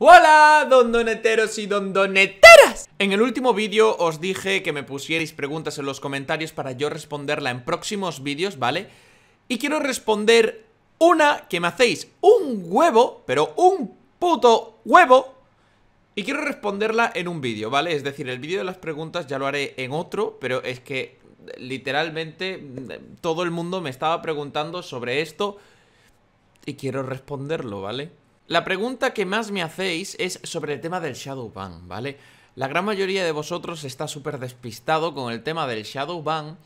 ¡Hola, dondoneteros y dondoneteras! En el último vídeo os dije que me pusierais preguntas en los comentarios para yo responderla en próximos vídeos, ¿vale? Y quiero responder una que me hacéis un huevo, pero un puto huevo Y quiero responderla en un vídeo, ¿vale? Es decir, el vídeo de las preguntas ya lo haré en otro, pero es que literalmente todo el mundo me estaba preguntando sobre esto Y quiero responderlo, ¿vale? La pregunta que más me hacéis es sobre el tema del Shadow Shadowban, ¿vale? La gran mayoría de vosotros está súper despistado con el tema del Shadowban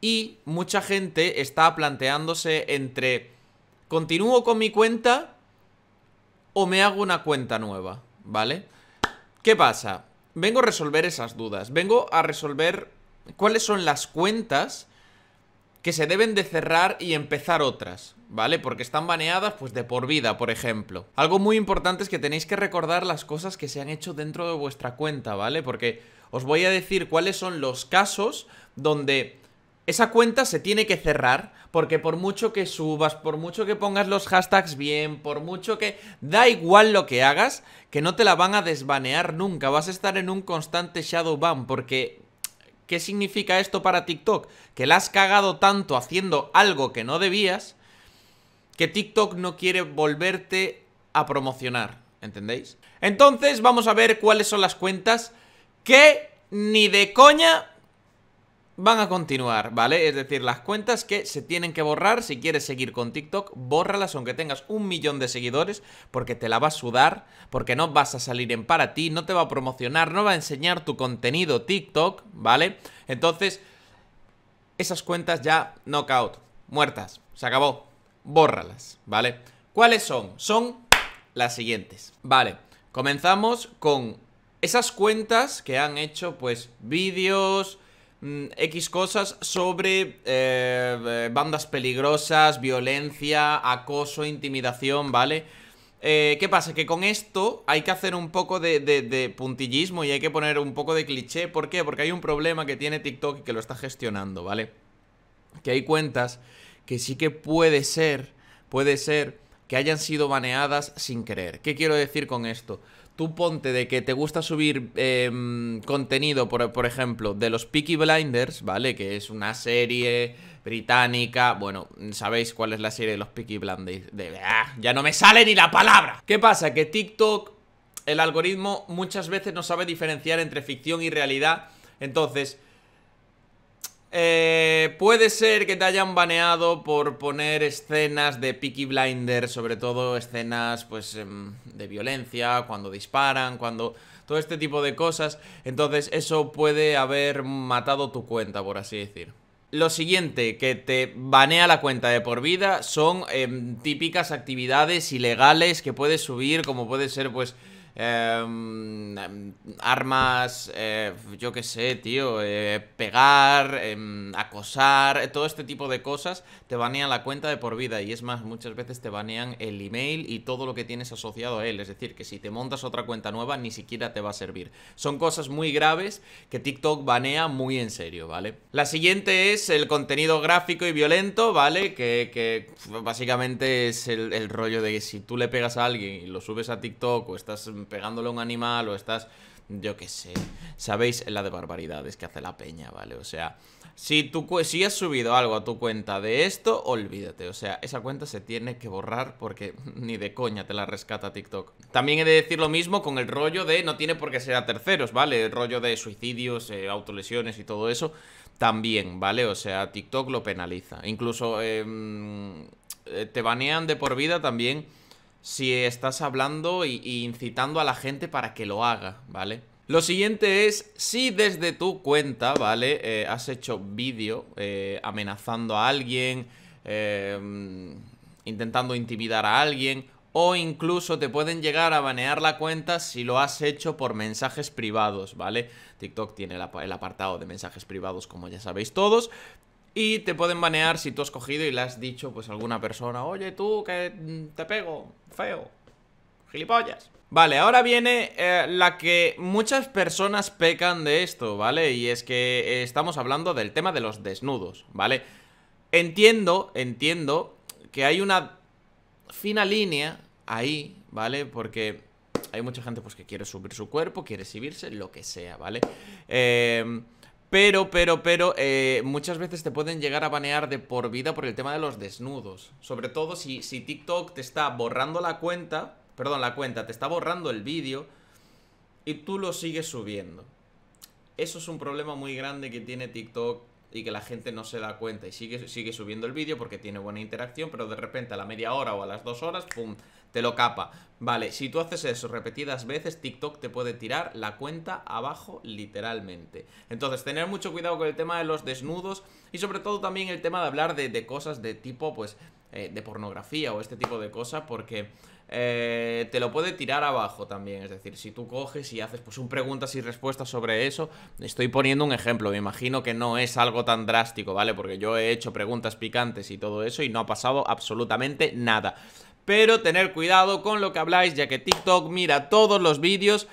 y mucha gente está planteándose entre ¿continúo con mi cuenta o me hago una cuenta nueva? ¿Vale? ¿Qué pasa? Vengo a resolver esas dudas, vengo a resolver cuáles son las cuentas que se deben de cerrar y empezar otras, ¿vale? Porque están baneadas pues de por vida, por ejemplo. Algo muy importante es que tenéis que recordar las cosas que se han hecho dentro de vuestra cuenta, ¿vale? Porque os voy a decir cuáles son los casos donde esa cuenta se tiene que cerrar porque por mucho que subas, por mucho que pongas los hashtags bien, por mucho que... Da igual lo que hagas, que no te la van a desbanear nunca. Vas a estar en un constante shadow ban porque ¿Qué significa esto para TikTok? Que la has cagado tanto haciendo algo que no debías que TikTok no quiere volverte a promocionar, ¿entendéis? Entonces vamos a ver cuáles son las cuentas que ni de coña van a continuar, ¿vale? Es decir, las cuentas que se tienen que borrar, si quieres seguir con TikTok, bórralas aunque tengas un millón de seguidores, porque te la va a sudar, porque no vas a salir en para ti, no te va a promocionar, no va a enseñar tu contenido TikTok, ¿vale? Entonces, esas cuentas ya knockout, muertas, se acabó, bórralas, ¿vale? ¿Cuáles son? Son las siguientes, ¿vale? Comenzamos con esas cuentas que han hecho, pues, vídeos Mm, X cosas sobre eh, bandas peligrosas, violencia, acoso, intimidación, ¿vale? Eh, ¿Qué pasa? Que con esto hay que hacer un poco de, puntillismo y hay que poner un poco de cliché. ¿Por qué? Porque hay un problema que tiene TikTok y que lo está gestionando, ¿vale? Que hay cuentas que sí que puede ser, puede ser que hayan sido baneadas sin querer. ¿Qué quiero decir con esto? tú ponte de que te gusta subir em, contenido, por, ejemplo, de los Peaky Blinders, ¿vale? Que es una serie británica. Bueno, sabéis cuál es la serie de los Peaky Blinders. De, ya no me sale ni la palabra. ¿Qué pasa? Que TikTok, el algoritmo, muchas veces no sabe diferenciar entre ficción y realidad. Entonces, eh, puede ser que te hayan baneado por poner escenas de Peaky Blinder, sobre todo escenas pues em, de violencia, cuando disparan, cuando... Todo este tipo de cosas, entonces eso puede haber matado tu cuenta, por así decir. Lo siguiente que te banea la cuenta de por vida son em, típicas actividades ilegales que puedes subir, como puede ser pues Em, armas, eh, yo qué sé, tío, eh, pegar, em, acosar, eh, todo este tipo de cosas te banean la cuenta de por vida y es más, muchas veces te banean el email y todo lo que tienes asociado a él, es decir, que si te montas otra cuenta nueva ni siquiera te va a servir. Son cosas muy graves que TikTok banea muy en serio, ¿vale? La siguiente es el contenido gráfico y violento, ¿vale? Que, básicamente es el, el rollo de que si tú le pegas a alguien y lo subes a TikTok o estás mm, pegándole a un animal o estás yo qué sé. Sabéis la de barbaridades que hace la peña, ¿vale? O sea, si, tu, si has subido algo a tu cuenta de esto, olvídate. O sea, esa cuenta se tiene que borrar porque ni de coña te la rescata TikTok. También he de decir lo mismo con el rollo de no tiene por qué ser a terceros, ¿vale? El rollo de suicidios, eh, autolesiones y todo eso también, ¿vale? O sea, TikTok lo penaliza. Incluso em, eh, te banean de por vida también si estás hablando y, incitando a la gente para que lo haga, ¿vale? Lo siguiente es, si desde tu cuenta, ¿vale? Eh, has hecho vídeo eh, amenazando a alguien, eh, intentando intimidar a alguien, o incluso te pueden llegar a banear la cuenta si lo has hecho por mensajes privados, ¿vale? TikTok tiene el apartado de mensajes privados, como ya sabéis todos, y te pueden banear si tú has cogido y le has dicho pues a alguna persona, oye tú que mm, te pego, feo, gilipollas. Vale, ahora viene eh, la que muchas personas pecan de esto, ¿vale? Y es que eh, estamos hablando del tema de los desnudos, ¿vale? Entiendo, entiendo que hay una fina línea ahí, ¿vale? Porque hay mucha gente pues que quiere subir su cuerpo, quiere exhibirse, lo que sea, ¿vale? Eh... Pero, pero, pero, eh, muchas veces te pueden llegar a banear de por vida por el tema de los desnudos. Sobre todo si, si TikTok te está borrando la cuenta, perdón, la cuenta, te está borrando el vídeo y tú lo sigues subiendo. Eso es un problema muy grande que tiene TikTok y que la gente no se da cuenta y sigue, sigue subiendo el vídeo porque tiene buena interacción, pero de repente a la media hora o a las dos horas, ¡pum!, te lo capa. Vale, si tú haces eso repetidas veces, TikTok te puede tirar la cuenta abajo literalmente. Entonces, tener mucho cuidado con el tema de los desnudos y sobre todo también el tema de hablar de, de cosas de tipo, pues eh, de pornografía o este tipo de cosas porque eh, te lo puede tirar abajo también. Es decir, si tú coges y haces pues un preguntas y respuestas sobre eso, estoy poniendo un ejemplo, me imagino que no es algo tan drástico, ¿vale? Porque yo he hecho preguntas picantes y todo eso y no ha pasado absolutamente nada. Pero tener cuidado con lo que habláis, ya que TikTok mira todos los vídeos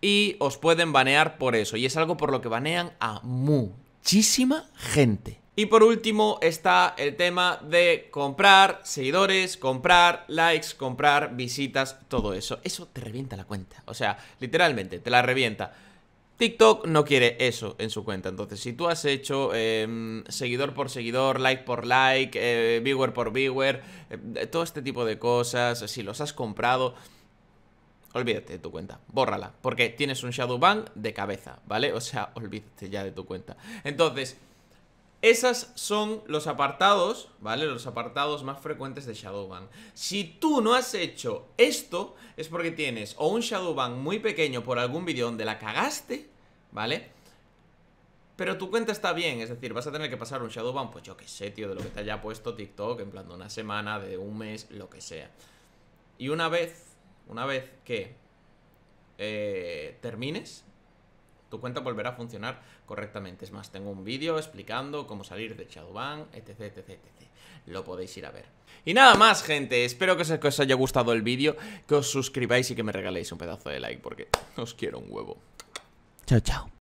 y os pueden banear por eso. Y es algo por lo que banean a muchísima gente. Y por último está el tema de comprar seguidores, comprar likes, comprar visitas, todo eso. Eso te revienta la cuenta. O sea, literalmente, te la revienta. TikTok no quiere eso en su cuenta. Entonces, si tú has hecho em, seguidor por seguidor, like por like, eh, viewer por viewer, eh, todo este tipo de cosas, si los has comprado, olvídate de tu cuenta, bórrala, porque tienes un shadow ban de cabeza, ¿vale? O sea, olvídate ya de tu cuenta. Entonces, esas son los apartados, ¿vale? Los apartados más frecuentes de Shadowban. Si tú no has hecho esto, es porque tienes o un Shadowban muy pequeño por algún vídeo donde la cagaste, ¿vale? Pero tu cuenta está bien, es decir, vas a tener que pasar un Shadowban, pues yo qué sé, tío, de lo que te haya puesto TikTok, en plan de una semana, de un mes, lo que sea. Y una vez, una vez que eh, termines, tu cuenta volverá a funcionar correctamente. Es más, tengo un vídeo explicando cómo salir de Shadowban, etc, etc, etc. Lo podéis ir a ver. Y nada más, gente. Espero que os haya gustado el vídeo, que os suscribáis y que me regaléis un pedazo de like, porque os quiero un huevo. Chao, chao.